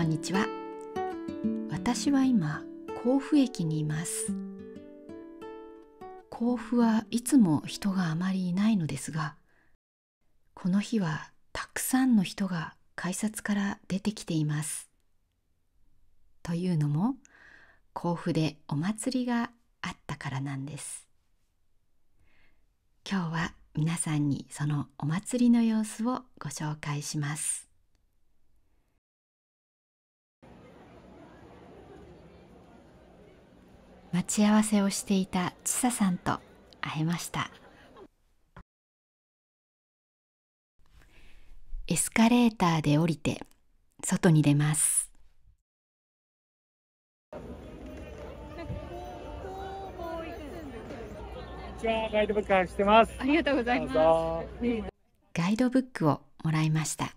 こんにちは私は今甲府駅にいます甲府はいつも人があまりいないのですがこの日はたくさんの人が改札から出てきていますというのも甲府でお祭りがあったからなんです今日は皆さんにそのお祭りの様子をご紹介します待ち合わせをしていたちささんと会えましたエスカレーターで降りて外に出ますガイドブックしてますありがとうございますガイドブックをもらいました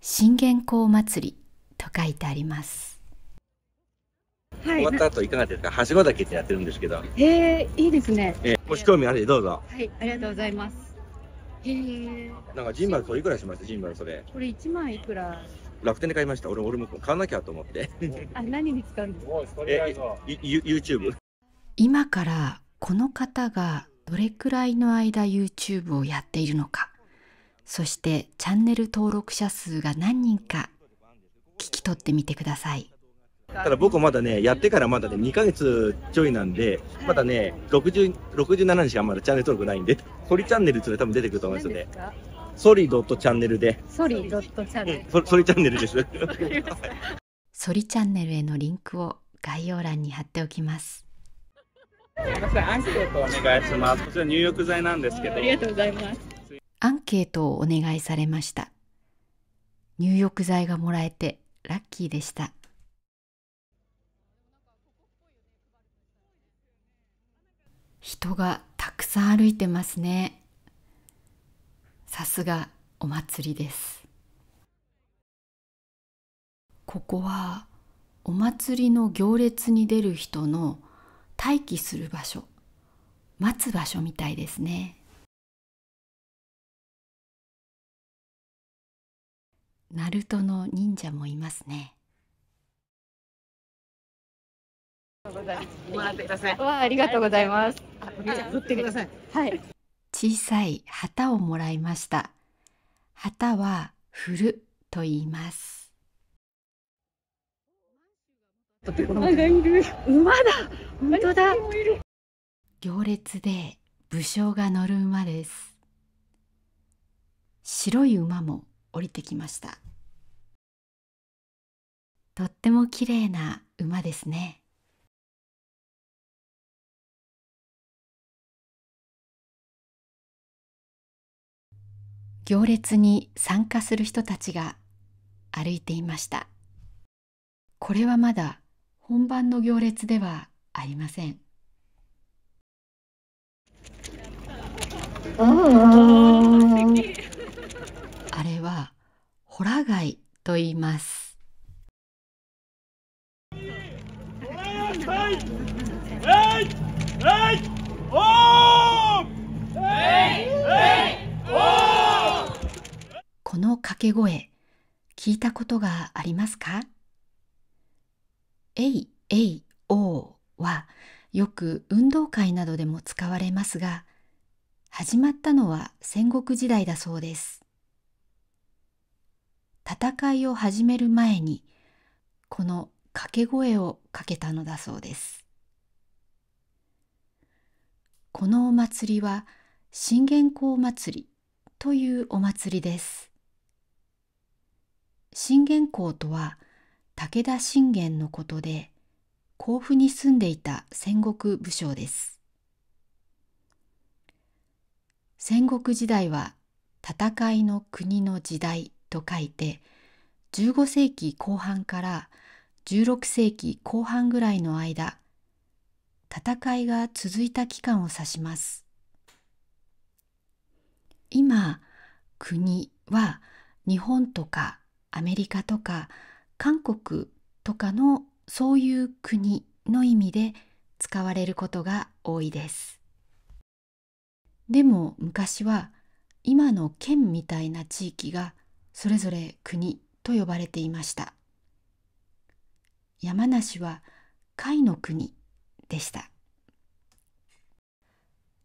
信玄公祭りと書いてあります終わった後いかがですかはしごだけってやってるんですけどへえいいですね、えー、もし興味あれどうぞはいありがとうございますへえなんかジンバルそれいくらしましたジンバルそれこれ一万いくら楽天で買いました俺俺も買わなきゃと思ってあ何に使うんですかえユ y o u t u b 今からこの方がどれくらいの間ユーチューブをやっているのかそしてチャンネル登録者数が何人か聞き取ってみてください。ただ僕まだね、やってからまだね、2ヶ月ちょいなんで、まだね、60、67日あんまだチャンネル登録ないんで、ソリチャンネルって多分出てくると思いますので。ソリドットチャンネルで。ソリドットチャンネル。ソリチャンネルです。ソリチャンネルへのリンクを概要欄に貼っておきます。アンケートお願いします。こちら入浴剤なんですけど。ありがとうございます。アンケートをお願いされました。入浴剤がもらえてラッキーでした。人がたくさん歩いてますねさすがお祭りですここはお祭りの行列に出る人の待機する場所待つ場所みたいですね鳴門の忍者もいますねございます。もらい。わあ、ありがとうございます。振ってください。はい。小さい旗をもらいました。旗は振ると言います。馬だ。本当だ。行列で武将が乗る馬です。白い馬も降りてきました。とっても綺麗な馬ですね。行列に参加する人たちが歩いていましたこれはまだ本番の行列ではありませんあれはホラガイと言いますはいはいこの掛け声聞いたことがありますかエイ、エイ、オーはよく運動会などでも使われますが始まったのは戦国時代だそうです戦いを始める前にこの掛け声をかけたのだそうですこのお祭りは信玄公祭りというお祭りです信玄公とは武田信玄のことで甲府に住んでいた戦国武将です戦国時代は戦いの国の時代と書いて15世紀後半から16世紀後半ぐらいの間戦いが続いた期間を指します今国は日本とかアメリカとか韓国とかのそういう国の意味で使われることが多いですでも昔は今の県みたいな地域がそれぞれ国と呼ばれていました山梨は海の国でした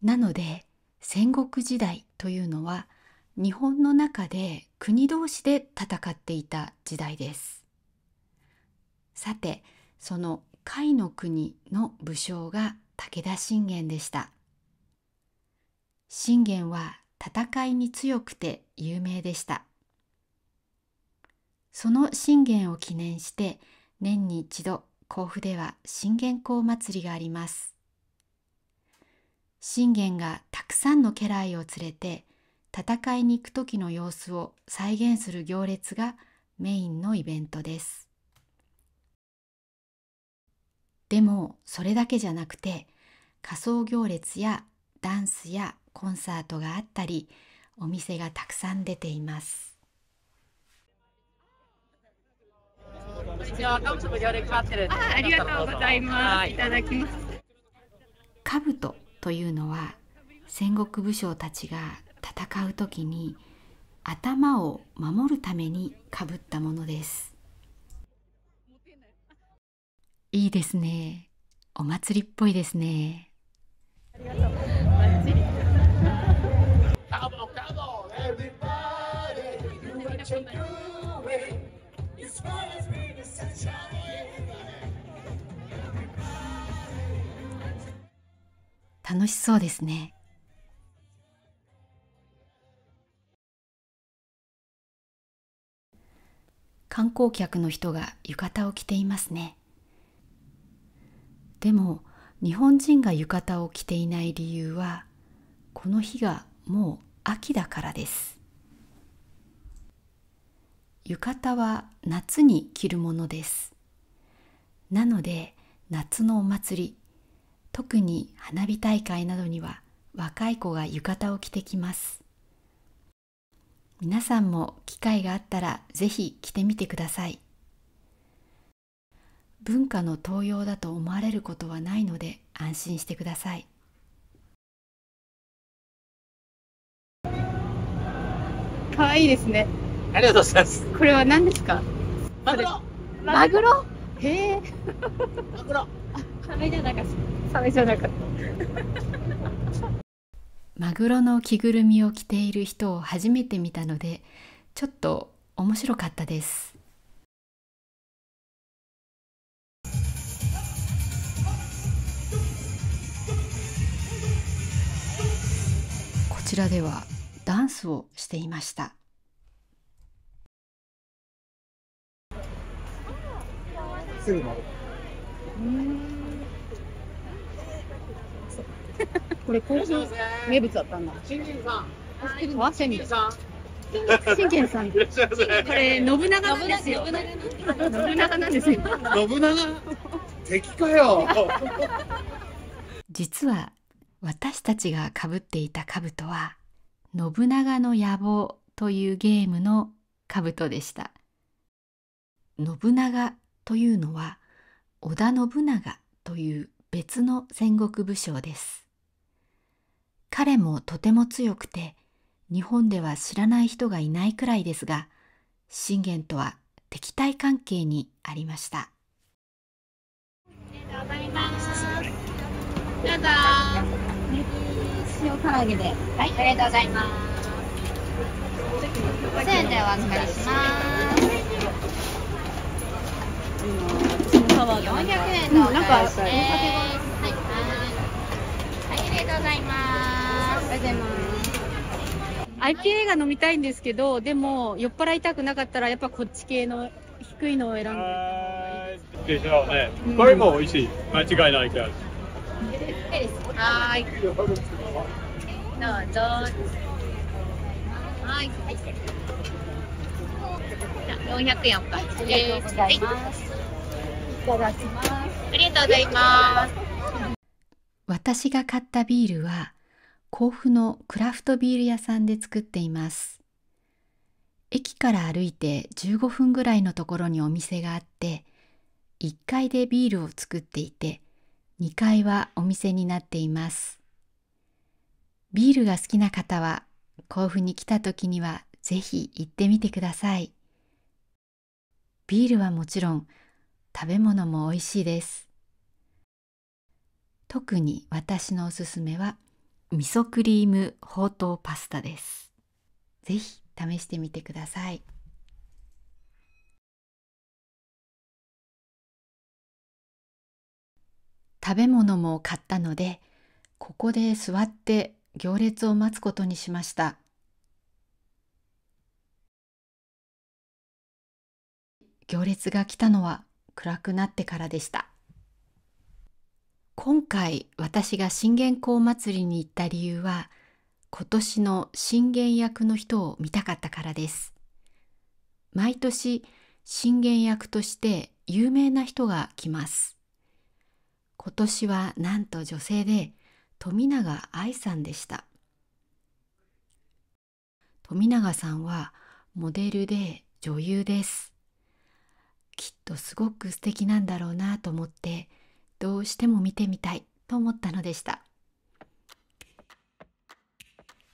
なので戦国時代というのは日本の中で国同士で戦っていた時代ですさてその甲斐の国の武将が武田信玄でした信玄は戦いに強くて有名でしたその信玄を記念して年に一度甲府では信玄公祭りがあります信玄がたくさんの家来を連れて戦いに行く時の様子を再現する行列がメインのイベントですでもそれだけじゃなくて仮装行列やダンスやコンサートがあったりお店がたくさん出ていますありがとうございますいただきます兜というのは戦国武将たちが戦う時に頭を守るためにかぶったものですいいですねお祭りっぽいですね楽しそうですね観光客の人が浴衣を着ていますねでも日本人が浴衣を着ていない理由はこの日がもう秋だからです浴衣は夏に着るものですなので夏のお祭り特に花火大会などには若い子が浴衣を着てきます皆さんも機会があったらぜひ着てみてください文化の盗用だと思われることはないので安心してください可愛いですねありがとうございますこれは何ですかマグロマグロへえマグロサメじゃなかったサメじゃなかったマグロの着ぐるみを着ている人を初めて見たのでちょっと面白かったですこちらではダンスをしていましたすぐこれコーヒー名物だったんだ。新人さん。あ、新人さん。信さん。これ信長なんですよ。信長なんですよ。信長。敵かよ。実は私たちがかぶっていた兜は信長の野望というゲームの兜でした。信長というのは織田信長という別の戦国武将です。彼もとても強くて日本では知らない人がいないくらいですが信玄とは敵対関係にありましたありがとうございますどうぞ塩唐揚げではいありがとうございます1000円でお預かりします400円のおです、はい、ありがとうございますりがとうございます IPA が飲みたいんですけどでも酔っ払いたくなかったらやっぱこっち系の低いのを選んででしょうね、これも美味しい間違いないからはいどうぞはい400円お買いありがとうございます、いただきますありがとうございます私が買ったビールは甲府のクラフトビール屋さんで作っています駅から歩いて15分ぐらいのところにお店があって1階でビールを作っていて2階はお店になっていますビールが好きな方は甲府に来た時にはぜひ行ってみてくださいビールはもちろん食べ物も美味しいです特に私のおすすめは味噌クリームほうとうパスタですぜひ試してみてください食べ物も買ったのでここで座って行列を待つことにしました行列が来たのは暗くなってからでした今回私が信玄公祭りに行った理由は今年の信玄役の人を見たかったからです毎年信玄役として有名な人が来ます今年はなんと女性で富永愛さんでした富永さんはモデルで女優ですきっとすごく素敵なんだろうなと思ってどうしても見てみたいと思ったのでした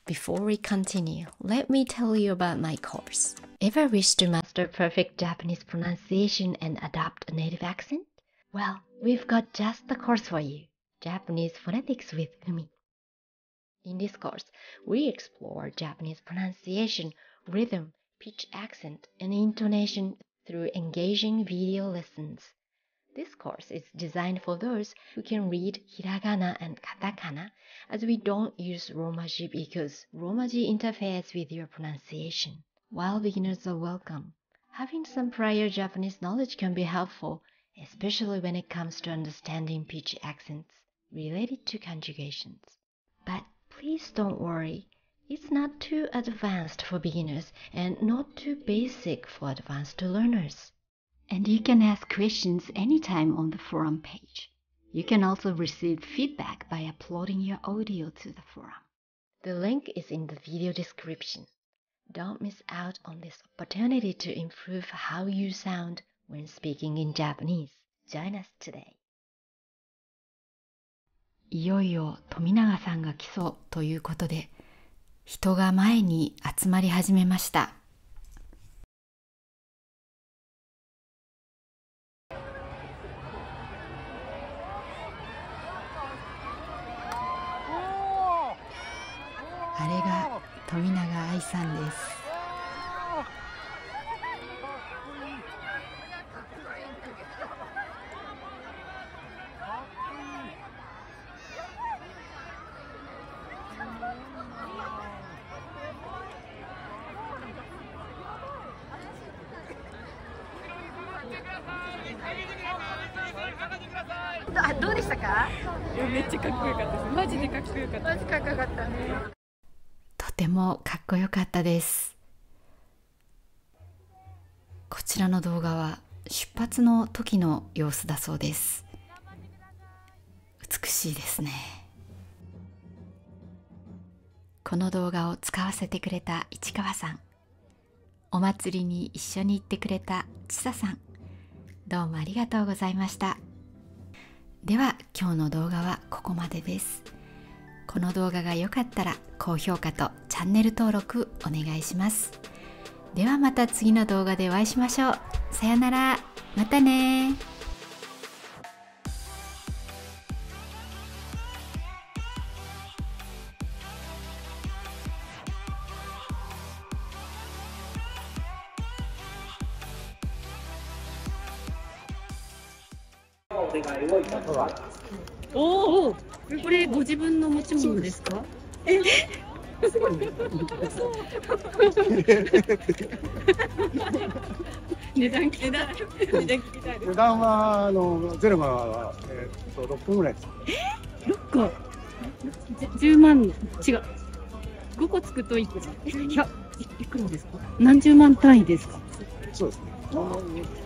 Before we continue, let me tell you about my course. If I wish to master perfect Japanese pronunciation and adopt a native accent, well, we've got just the course for you Japanese Phonetics with Umi. In this course, we explore Japanese pronunciation, rhythm, pitch accent, and intonation through engaging video lessons. This course is designed for those who can read hiragana and katakana, as we don't use Romaji because Romaji interferes with your pronunciation. While beginners are welcome, having some prior Japanese knowledge can be helpful, especially when it comes to understanding pitch accents related to conjugations. But please don't worry. It's not too advanced for beginners and not too basic for advanced learners. And you can ask questions anytime on the forum page. You can also receive feedback by uploading your audio to the forum. The link is in the video description. Don't miss out on this opportunity to improve how you sound when speaking in Japanese. Join us today. いよいよ富永さんが来そうということで、人が前に集まり始めました。あどうでしたかめっちゃかっこよかったですマジでかっこよかったマジかっこよかったねとてもかっこよかったですこちらの動画は出発の時の様子だそうです美しいですねこの動画を使わせてくれた市川さんお祭りに一緒に行ってくれた千佐さんどうもありがとうございましたでは今日の動画はここまでですこの動画が良かったら高評価とチャンネル登録お願いしますではまた次の動画でお会いしましょうさよならまたねおお、これご自分の持ち物ですか。え。値段値段値段はあのゼロがえっと六分ぐらいです。え、六個。十万違う。五個つくといくら。いやいくらですか。何十万単位ですか。そうですね。